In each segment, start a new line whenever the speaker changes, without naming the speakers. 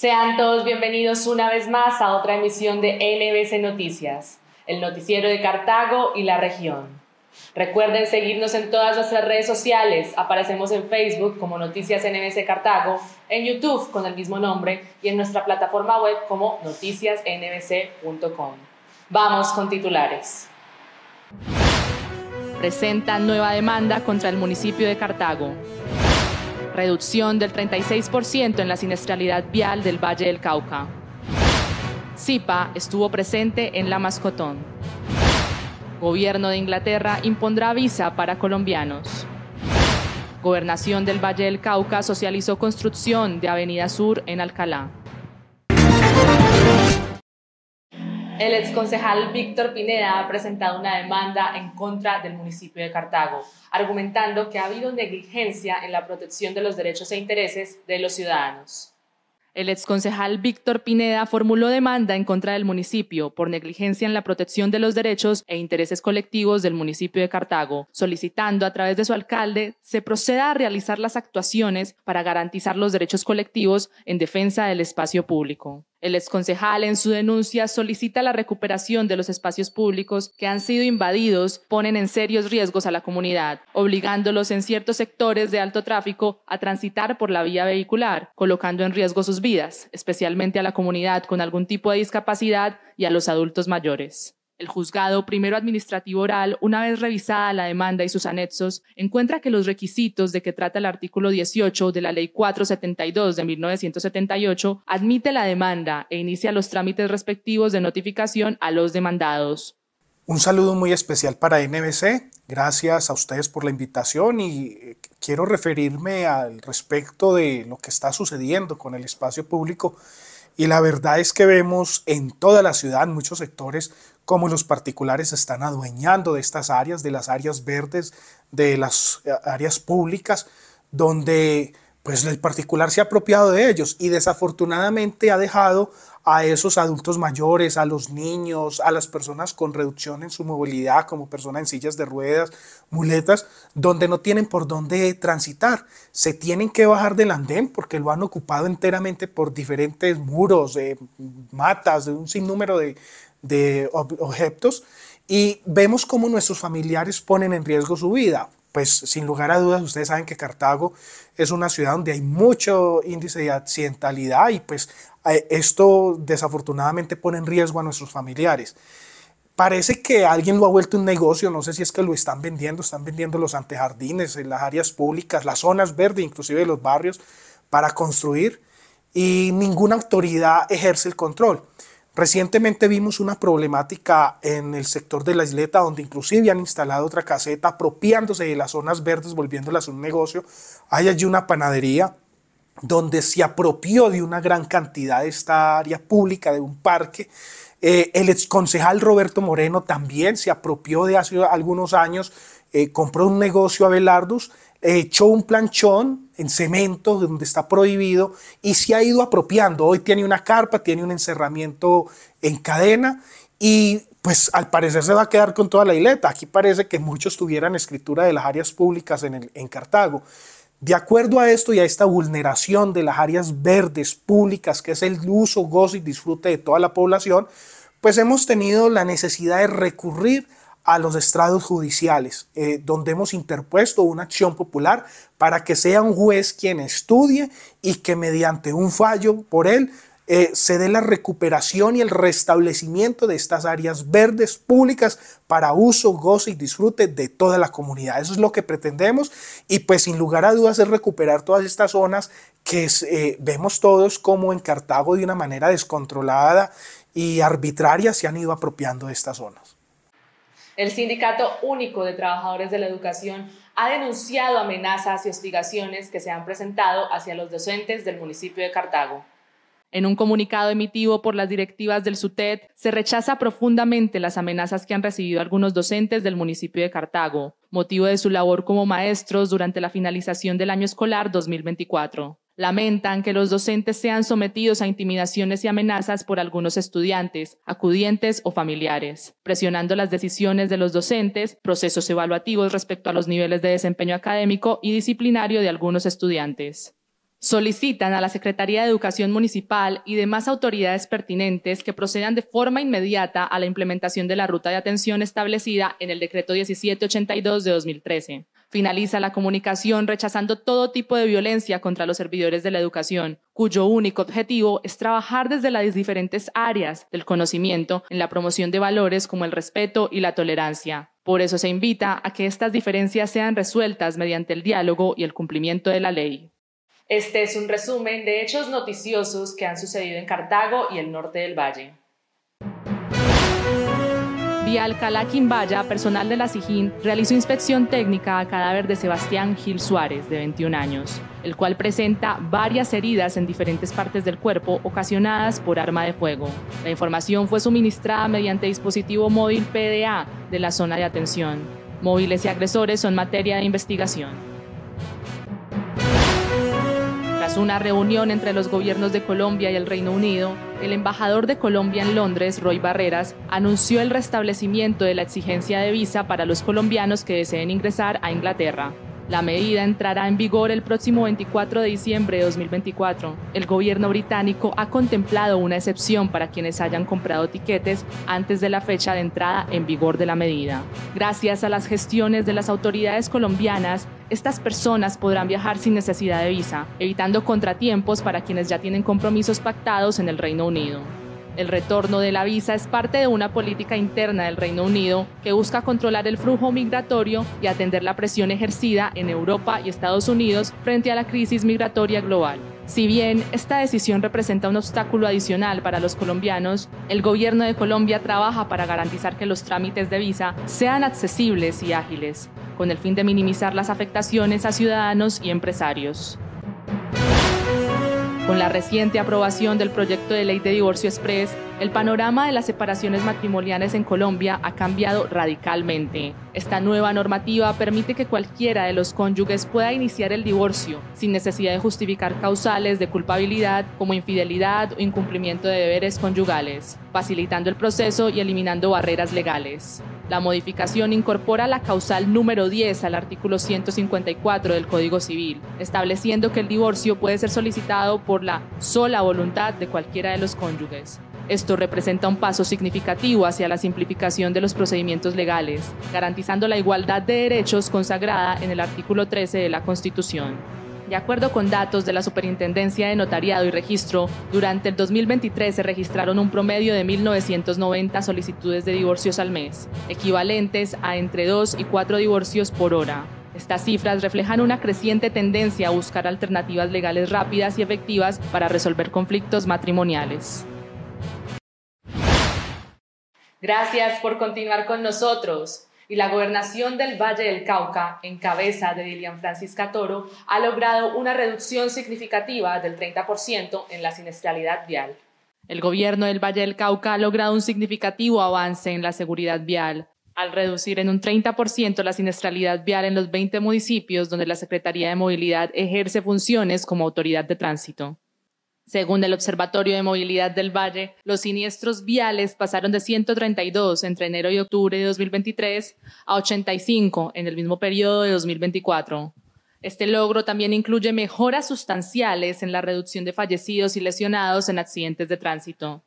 Sean todos bienvenidos una vez más a otra emisión de NBC Noticias, el noticiero de Cartago y la región. Recuerden seguirnos en todas nuestras redes sociales. Aparecemos en Facebook como Noticias NBC Cartago, en YouTube con el mismo nombre y en nuestra plataforma web como noticiasnbc.com. Vamos con titulares. Presenta nueva demanda contra el municipio de Cartago reducción del 36% en la siniestralidad vial del Valle del Cauca. CIPA estuvo presente en La Mascotón. Gobierno de Inglaterra impondrá visa para colombianos. Gobernación del Valle del Cauca socializó construcción de Avenida Sur en Alcalá. El exconcejal Víctor Pineda ha presentado una demanda en contra del municipio de Cartago, argumentando que ha habido negligencia en la protección de los derechos e intereses de los ciudadanos. El exconcejal Víctor Pineda formuló demanda en contra del municipio por negligencia en la protección de los derechos e intereses colectivos del municipio de Cartago, solicitando a través de su alcalde se proceda a realizar las actuaciones para garantizar los derechos colectivos en defensa del espacio público. El exconcejal en su denuncia solicita la recuperación de los espacios públicos que han sido invadidos, ponen en serios riesgos a la comunidad, obligándolos en ciertos sectores de alto tráfico a transitar por la vía vehicular, colocando en riesgo sus vidas, especialmente a la comunidad con algún tipo de discapacidad y a los adultos mayores. El juzgado primero administrativo oral, una vez revisada la demanda y sus anexos, encuentra que los requisitos de que trata el artículo 18 de la Ley 472 de 1978 admite la demanda e inicia los trámites respectivos de notificación a los demandados.
Un saludo muy especial para NBC. Gracias a ustedes por la invitación y eh, quiero referirme al respecto de lo que está sucediendo con el espacio público. Y la verdad es que vemos en toda la ciudad, en muchos sectores, cómo los particulares se están adueñando de estas áreas, de las áreas verdes, de las eh, áreas públicas, donde pues el particular se ha apropiado de ellos y desafortunadamente ha dejado a esos adultos mayores, a los niños, a las personas con reducción en su movilidad, como personas en sillas de ruedas, muletas, donde no tienen por dónde transitar. Se tienen que bajar del andén porque lo han ocupado enteramente por diferentes muros, de eh, matas, de un sinnúmero de, de objetos y vemos cómo nuestros familiares ponen en riesgo su vida. Pues sin lugar a dudas, ustedes saben que Cartago es una ciudad donde hay mucho índice de accidentalidad y pues eh, esto desafortunadamente pone en riesgo a nuestros familiares. Parece que alguien lo ha vuelto un negocio, no sé si es que lo están vendiendo, están vendiendo los antejardines, eh, las áreas públicas, las zonas verdes, inclusive los barrios, para construir y ninguna autoridad ejerce el control. Recientemente vimos una problemática en el sector de la isleta, donde inclusive han instalado otra caseta apropiándose de las zonas verdes, volviéndolas un negocio. Hay allí una panadería donde se apropió de una gran cantidad de esta área pública, de un parque. Eh, el el exconcejal Roberto Moreno también se apropió de hace algunos años, eh, compró un negocio a Belardus echó un planchón en cemento donde está prohibido y se ha ido apropiando. Hoy tiene una carpa, tiene un encerramiento en cadena y pues al parecer se va a quedar con toda la isleta. Aquí parece que muchos tuvieran escritura de las áreas públicas en, en Cartago. De acuerdo a esto y a esta vulneración de las áreas verdes públicas, que es el uso, gozo y disfrute de toda la población, pues hemos tenido la necesidad de recurrir a los estrados judiciales, eh, donde hemos interpuesto una acción popular para que sea un juez quien estudie y que mediante un fallo por él eh, se dé la recuperación y el restablecimiento de estas áreas verdes públicas para uso, gozo y disfrute de toda la comunidad. Eso es lo que pretendemos y pues sin lugar a dudas es recuperar todas estas zonas que eh, vemos todos como en Cartago de una manera descontrolada y arbitraria se han ido apropiando de estas zonas.
El Sindicato Único de Trabajadores de la Educación ha denunciado amenazas y hostigaciones que se han presentado hacia los docentes del municipio de Cartago. En un comunicado emitido por las directivas del SUTED, se rechaza profundamente las amenazas que han recibido algunos docentes del municipio de Cartago, motivo de su labor como maestros durante la finalización del año escolar 2024. Lamentan que los docentes sean sometidos a intimidaciones y amenazas por algunos estudiantes, acudientes o familiares, presionando las decisiones de los docentes, procesos evaluativos respecto a los niveles de desempeño académico y disciplinario de algunos estudiantes. Solicitan a la Secretaría de Educación Municipal y demás autoridades pertinentes que procedan de forma inmediata a la implementación de la ruta de atención establecida en el Decreto 1782 de 2013 Finaliza la comunicación rechazando todo tipo de violencia contra los servidores de la educación, cuyo único objetivo es trabajar desde las diferentes áreas del conocimiento en la promoción de valores como el respeto y la tolerancia. Por eso se invita a que estas diferencias sean resueltas mediante el diálogo y el cumplimiento de la ley. Este es un resumen de hechos noticiosos que han sucedido en Cartago y el norte del valle y Alcalá Quimbaya, personal de la sigin realizó inspección técnica a cadáver de Sebastián Gil Suárez, de 21 años, el cual presenta varias heridas en diferentes partes del cuerpo ocasionadas por arma de fuego. La información fue suministrada mediante dispositivo móvil PDA de la zona de atención. Móviles y agresores son materia de investigación. Tras una reunión entre los gobiernos de Colombia y el Reino Unido, el embajador de Colombia en Londres, Roy Barreras, anunció el restablecimiento de la exigencia de visa para los colombianos que deseen ingresar a Inglaterra. La medida entrará en vigor el próximo 24 de diciembre de 2024. El gobierno británico ha contemplado una excepción para quienes hayan comprado tiquetes antes de la fecha de entrada en vigor de la medida. Gracias a las gestiones de las autoridades colombianas, estas personas podrán viajar sin necesidad de visa, evitando contratiempos para quienes ya tienen compromisos pactados en el Reino Unido. El retorno de la visa es parte de una política interna del Reino Unido que busca controlar el flujo migratorio y atender la presión ejercida en Europa y Estados Unidos frente a la crisis migratoria global. Si bien esta decisión representa un obstáculo adicional para los colombianos, el gobierno de Colombia trabaja para garantizar que los trámites de visa sean accesibles y ágiles, con el fin de minimizar las afectaciones a ciudadanos y empresarios. Con la reciente aprobación del proyecto de ley de divorcio express, el panorama de las separaciones matrimoniales en Colombia ha cambiado radicalmente. Esta nueva normativa permite que cualquiera de los cónyuges pueda iniciar el divorcio sin necesidad de justificar causales de culpabilidad como infidelidad o incumplimiento de deberes conyugales, facilitando el proceso y eliminando barreras legales. La modificación incorpora la causal número 10 al artículo 154 del Código Civil, estableciendo que el divorcio puede ser solicitado por la sola voluntad de cualquiera de los cónyuges. Esto representa un paso significativo hacia la simplificación de los procedimientos legales, garantizando la igualdad de derechos consagrada en el artículo 13 de la Constitución. De acuerdo con datos de la Superintendencia de Notariado y Registro, durante el 2023 se registraron un promedio de 1.990 solicitudes de divorcios al mes, equivalentes a entre 2 y 4 divorcios por hora. Estas cifras reflejan una creciente tendencia a buscar alternativas legales rápidas y efectivas para resolver conflictos matrimoniales. Gracias por continuar con nosotros y la gobernación del Valle del Cauca, en cabeza de Lilian Francisca Toro, ha logrado una reducción significativa del 30% en la siniestralidad vial. El gobierno del Valle del Cauca ha logrado un significativo avance en la seguridad vial, al reducir en un 30% la siniestralidad vial en los 20 municipios donde la Secretaría de Movilidad ejerce funciones como autoridad de tránsito. Según el Observatorio de Movilidad del Valle, los siniestros viales pasaron de 132 entre enero y octubre de 2023 a 85 en el mismo periodo de 2024. Este logro también incluye mejoras sustanciales en la reducción de fallecidos y lesionados en accidentes de tránsito.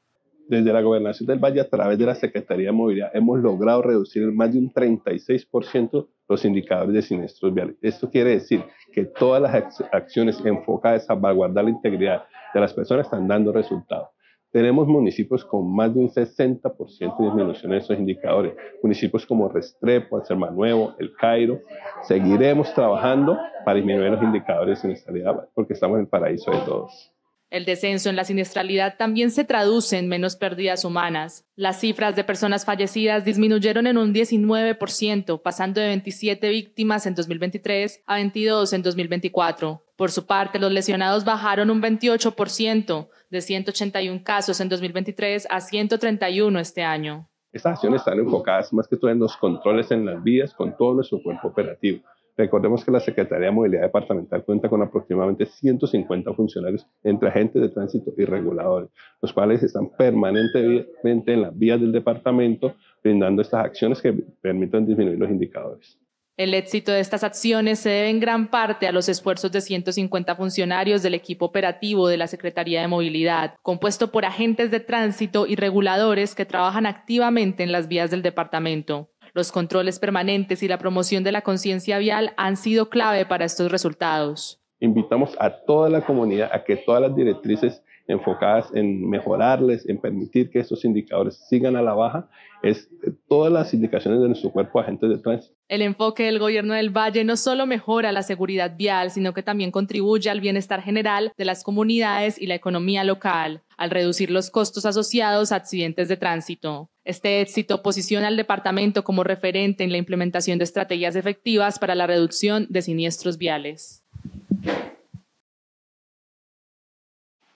Desde la Gobernación del Valle, a través de la Secretaría de Movilidad, hemos logrado reducir en más de un 36% los indicadores de siniestros viales. Esto quiere decir que todas las acciones enfocadas a salvaguardar la integridad de las personas están dando resultados. Tenemos municipios con más de un 60% de disminución en esos indicadores. Municipios como Restrepo, Anselma Nuevo, El Cairo. Seguiremos trabajando para disminuir los indicadores de siniestralidad porque estamos en el paraíso de todos.
El descenso en la siniestralidad también se traduce en menos pérdidas humanas. Las cifras de personas fallecidas disminuyeron en un 19%, pasando de 27 víctimas en 2023 a 22 en 2024. Por su parte, los lesionados bajaron un 28% de 181 casos en 2023 a 131 este año.
Estas acciones están enfocadas más que todo en los controles en las vías con todo nuestro cuerpo operativo. Recordemos que la Secretaría de Movilidad Departamental cuenta con aproximadamente 150 funcionarios entre agentes de tránsito y reguladores, los cuales están permanentemente en las vías del departamento brindando estas acciones que permiten disminuir los indicadores.
El éxito de estas acciones se debe en gran parte a los esfuerzos de 150 funcionarios del equipo operativo de la Secretaría de Movilidad, compuesto por agentes de tránsito y reguladores que trabajan activamente en las vías del departamento. Los controles permanentes y la promoción de la conciencia vial han sido clave para estos resultados.
Invitamos a toda la comunidad a que todas las directrices enfocadas en mejorarles, en permitir que estos indicadores sigan a la baja, es eh, todas las indicaciones de nuestro cuerpo agentes de tránsito
el enfoque del gobierno del Valle no solo mejora la seguridad vial, sino que también contribuye al bienestar general de las comunidades y la economía local, al reducir los costos asociados a accidentes de tránsito. Este éxito posiciona al departamento como referente en la implementación de estrategias efectivas para la reducción de siniestros viales.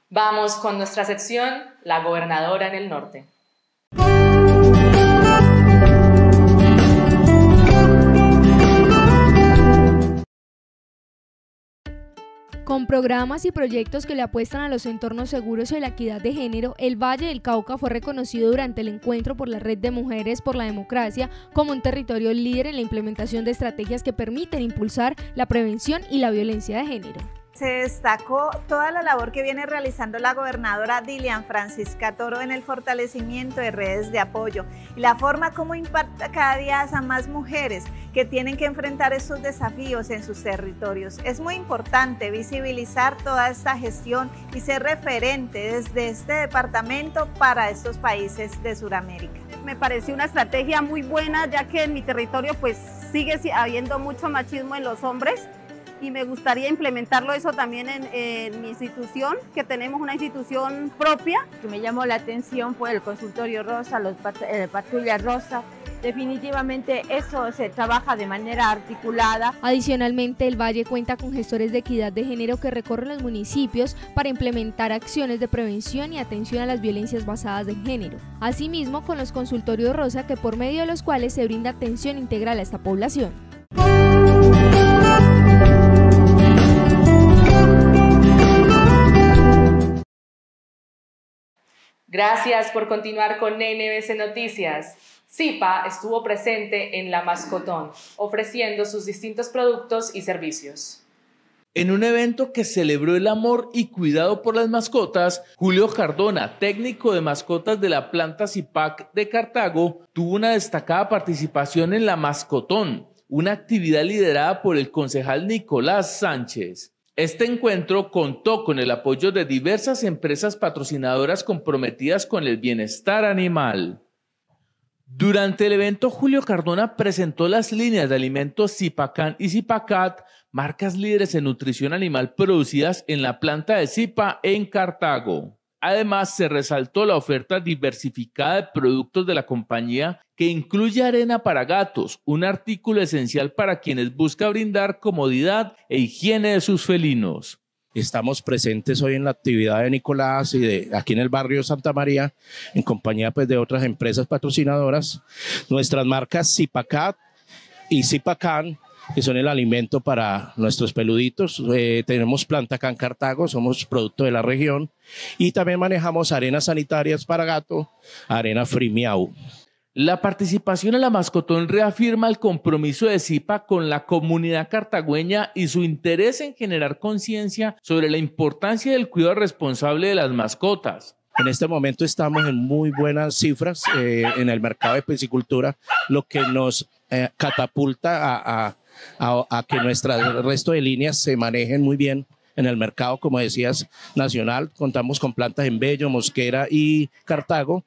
Vamos con nuestra sección, la gobernadora en el norte.
Con programas y proyectos que le apuestan a los entornos seguros y la equidad de género, el Valle del Cauca fue reconocido durante el encuentro por la Red de Mujeres por la Democracia como un territorio líder en la implementación de estrategias
que permiten impulsar la prevención y la violencia de género
se destacó toda la labor que viene realizando la gobernadora Dilian Francisca Toro en el fortalecimiento de redes de apoyo y la forma como impacta cada día a más mujeres que tienen que enfrentar esos desafíos en sus territorios. Es muy importante visibilizar toda esta gestión y ser referente desde este departamento para estos países de Sudamérica. Me pareció una estrategia muy buena ya que en mi territorio pues sigue habiendo mucho machismo en los hombres y me gustaría implementarlo eso también en, mi institución, que tenemos una institución propia. que Me llamó la atención fue el consultorio rosa, los eh, patrulla rosa. Definitivamente eso se trabaja de manera
articulada. Adicionalmente, el Valle cuenta con gestores de equidad de género que recorren los municipios para implementar acciones de prevención y atención a las violencias basadas en género. Asimismo, con los consultorios Rosa, que por medio de los cuales se brinda atención integral a esta población. Gracias por continuar con NBC Noticias. SIPA estuvo presente en La Mascotón, ofreciendo sus distintos productos y servicios.
En un evento que celebró el amor y cuidado por las mascotas, Julio Cardona, técnico de mascotas de la planta CIPAC de Cartago, tuvo una destacada participación en la Mascotón, una actividad liderada por el concejal Nicolás Sánchez. Este encuentro contó con el apoyo de diversas empresas patrocinadoras comprometidas con el bienestar animal. Durante el evento, Julio Cardona presentó las líneas de alimentos Zipacan y Zipacat, marcas líderes en nutrición animal producidas en la planta de Zipa en Cartago. Además, se resaltó la oferta diversificada de productos de la compañía que incluye arena para gatos, un artículo esencial para quienes busca brindar comodidad e higiene de sus felinos. Estamos presentes
hoy en la actividad de Nicolás y de aquí en el barrio Santa María, en compañía pues, de otras empresas patrocinadoras. Nuestras marcas Zipacat y Zipacán que son el alimento para nuestros peluditos. Eh, tenemos planta acá en Cartago, somos
producto de la región y también manejamos arenas sanitarias para gato, arena Frimiau. La participación en la mascotón reafirma el compromiso de CIPA con la comunidad cartagüeña y su interés en generar conciencia sobre la importancia del cuidado responsable de las mascotas.
En este momento estamos en muy buenas cifras eh, en el mercado de piscicultura, lo que nos eh, catapulta a, que nuestro resto de líneas se manejen muy bien en el mercado, como decías, nacional. Contamos con plantas en Bello, Mosquera y Cartago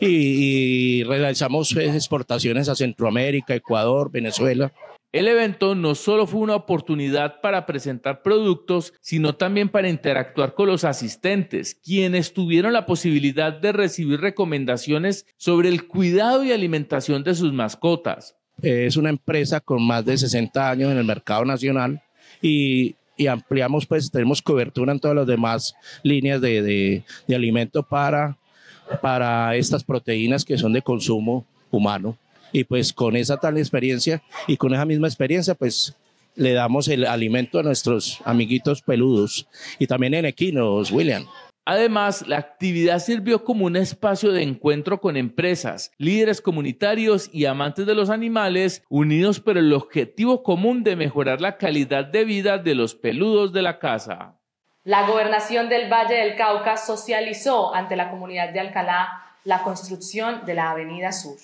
y
realizamos pues, exportaciones a Centroamérica, Ecuador, Venezuela. El evento no solo fue una oportunidad para presentar productos, sino también para interactuar con los asistentes, quienes tuvieron la posibilidad de recibir recomendaciones sobre el cuidado y alimentación de sus mascotas.
Es una empresa con más de 60 años en el mercado nacional y, ampliamos, pues tenemos cobertura en todas las demás líneas de, alimento para estas proteínas que son de consumo humano y pues con esa tal experiencia y con esa misma experiencia
pues le damos el alimento a nuestros amiguitos peludos y también en equinos, William. Además, la actividad sirvió como un espacio de encuentro con empresas, líderes comunitarios y amantes de los animales, unidos por el objetivo común de mejorar la calidad de vida de los peludos de la casa.
La gobernación del Valle del Cauca socializó ante la comunidad de Alcalá la construcción de la Avenida Sur.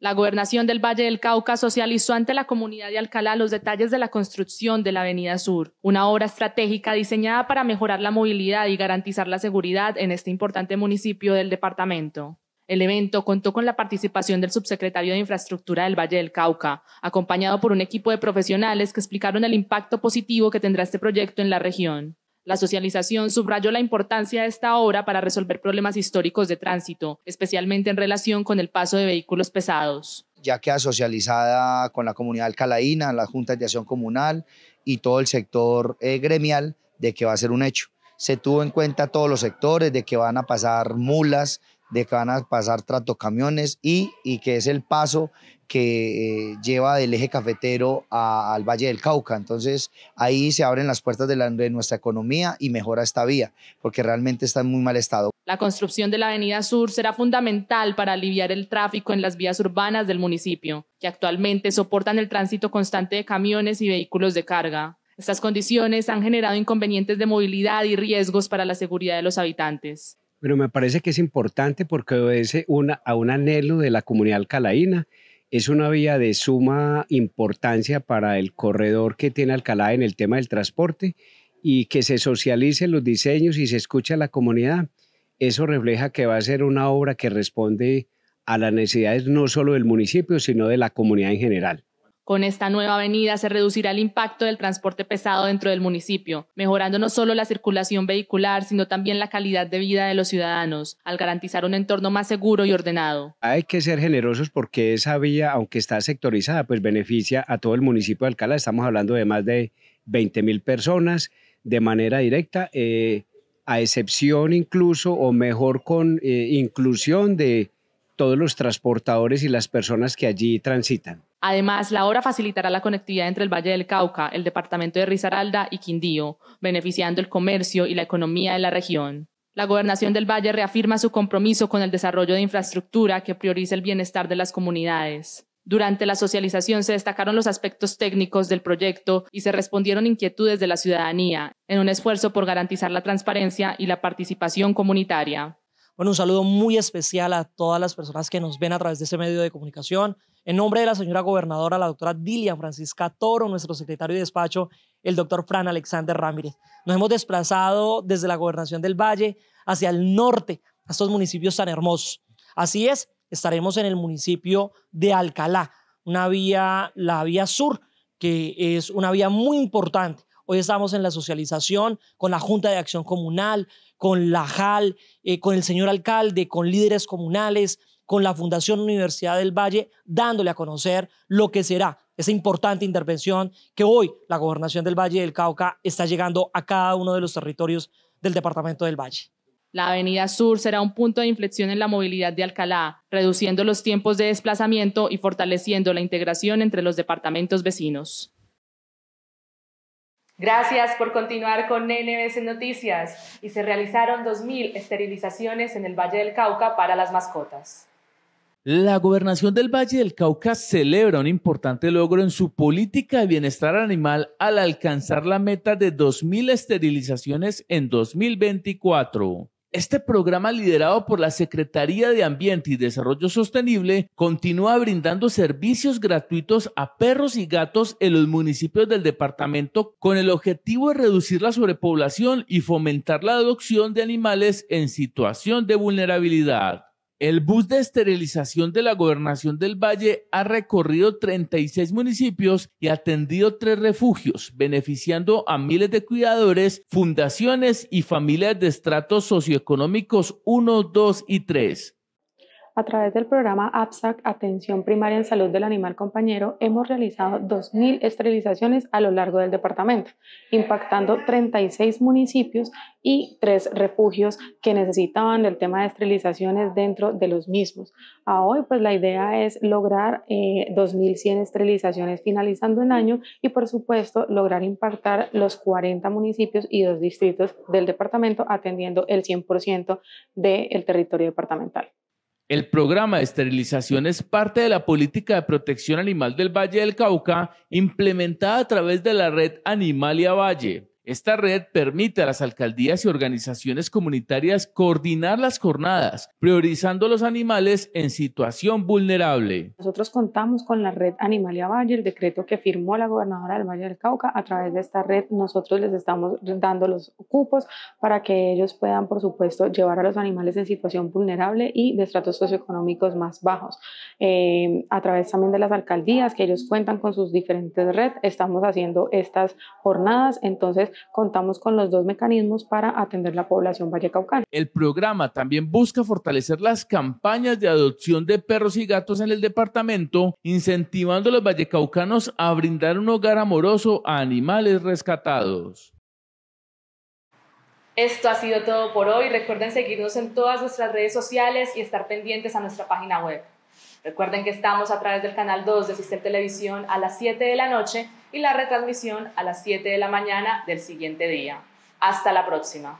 La gobernación del Valle del Cauca socializó ante la comunidad de Alcalá los detalles de la construcción de la Avenida Sur, una obra estratégica diseñada para mejorar la movilidad y garantizar la seguridad en este importante municipio del departamento. El evento contó con la participación del subsecretario de Infraestructura del Valle del Cauca, acompañado por un equipo de profesionales que explicaron el impacto positivo que tendrá este proyecto en la región. La socialización subrayó la importancia de esta obra para resolver problemas históricos de tránsito, especialmente en relación con el
paso de vehículos pesados. Ya queda socializada con la comunidad alcalaína, la Junta de Acción Comunal y todo el sector eh, gremial de que va a ser un hecho. Se tuvo en cuenta todos los sectores de que van a pasar mulas, de que van a pasar tratocamiones y, y que es el paso que eh, lleva del eje cafetero al Valle del Cauca. Entonces ahí se abren las puertas de, de nuestra economía y mejora esta vía, porque realmente está en muy mal estado.
La construcción de la Avenida Sur será fundamental para aliviar el tráfico en las vías urbanas del municipio, que actualmente soportan el tránsito constante de camiones y vehículos de carga. Estas condiciones han generado inconvenientes de movilidad y riesgos para la seguridad de los habitantes.
Pero me parece que es importante porque obedece a un anhelo de la comunidad alcalaína. Es una vía de suma importancia para el corredor que tiene Alcalá en el tema del transporte y que se socialicen los diseños y se escuche a la comunidad. Eso refleja que va a ser una obra que responde a las necesidades no solo del municipio, sino de la comunidad en general.
Con esta nueva avenida se reducirá el impacto del transporte pesado dentro del municipio, mejorando no solo la circulación vehicular, sino también la calidad de vida de los ciudadanos, al garantizar un entorno más seguro y ordenado.
Hay
que ser generosos porque esa vía, aunque está sectorizada, pues beneficia a todo el municipio de Alcalá. Estamos hablando de más de 20.000 mil personas de manera directa, eh, a excepción incluso, o mejor con eh, inclusión de todos los transportadores y las personas que allí transitan.
Además, la obra facilitará la conectividad entre el Valle del Cauca, el departamento de Risaralda y Quindío, beneficiando el comercio y la economía de la región. La gobernación del Valle reafirma su compromiso con el desarrollo de infraestructura que prioriza el bienestar de las comunidades. Durante la socialización se destacaron los aspectos técnicos del proyecto y se respondieron inquietudes de la ciudadanía en un esfuerzo por garantizar la transparencia
y la participación comunitaria. Bueno, un saludo muy especial a todas las personas que nos ven a través de ese medio de comunicación, en nombre de la señora gobernadora, la doctora Dilia Francisca Toro, nuestro secretario de despacho, el doctor Fran Alexander Ramírez. Nos hemos desplazado desde la gobernación del Valle hacia el norte, a estos municipios tan hermosos. Así es, estaremos en el municipio de Alcalá, una vía, la vía sur, que es una vía muy importante. Hoy estamos en la socialización con la Junta de Acción Comunal, con la JAL, eh, con el señor alcalde, con líderes comunales, con la Fundación Universidad del Valle, dándole a conocer lo que será esa importante intervención que hoy la Gobernación del Valle del Cauca está llegando a cada uno de los territorios del Departamento del Valle.
La Avenida Sur será un punto de inflexión en la movilidad de Alcalá, reduciendo los tiempos de desplazamiento y fortaleciendo la integración entre los departamentos vecinos. Gracias por continuar con NBC Noticias y se realizaron 2.000 esterilizaciones en el Valle del Cauca para las mascotas.
La gobernación del Valle del Cauca celebra un importante logro en su política de bienestar animal al alcanzar la meta de 2.000 esterilizaciones en 2024. Este programa liderado por la Secretaría de Ambiente y Desarrollo Sostenible continúa brindando servicios gratuitos a perros y gatos en los municipios del departamento con el objetivo de reducir la sobrepoblación y fomentar la adopción de animales en situación de vulnerabilidad. El bus de esterilización de la gobernación del Valle ha recorrido 36 municipios y atendido tres refugios, beneficiando a miles de cuidadores, fundaciones y familias de estratos socioeconómicos 1, 2 y 3.
A través del programa APSAC Atención Primaria en Salud del Animal Compañero, hemos realizado 2.000 esterilizaciones a lo largo del departamento, impactando 36 municipios y tres refugios que necesitaban el tema de esterilizaciones dentro de los mismos. A hoy, pues la idea es lograr 2.100 eh, esterilizaciones finalizando el año y, por supuesto, lograr impactar los 40 municipios y dos distritos del departamento, atendiendo el 100% del territorio departamental.
El programa de esterilización es parte de la política de protección animal del Valle del Cauca implementada a través de la red Animalia Valle. Esta red permite a las alcaldías y organizaciones comunitarias coordinar las jornadas, priorizando los animales en situación vulnerable.
Nosotros contamos con la red Animalia Valle, el decreto que firmó la gobernadora del Valle del Cauca. A través de esta red nosotros les estamos dando los cupos para que ellos puedan, por supuesto, llevar a los animales en situación vulnerable y de estratos socioeconómicos más bajos. Eh, a través también de las alcaldías, que ellos cuentan con sus diferentes redes, estamos haciendo estas jornadas. Entonces, contamos con los dos mecanismos para atender la población
vallecaucana. El programa también busca fortalecer las campañas de adopción de perros y gatos en el departamento, incentivando a los vallecaucanos a brindar un hogar amoroso a animales rescatados.
Esto ha sido todo por hoy. Recuerden seguirnos en todas nuestras redes sociales y estar pendientes a nuestra página web. Recuerden que estamos a través del canal 2 de Sistema Televisión a las 7 de la noche y la retransmisión a las 7 de la mañana del siguiente día. Hasta la próxima.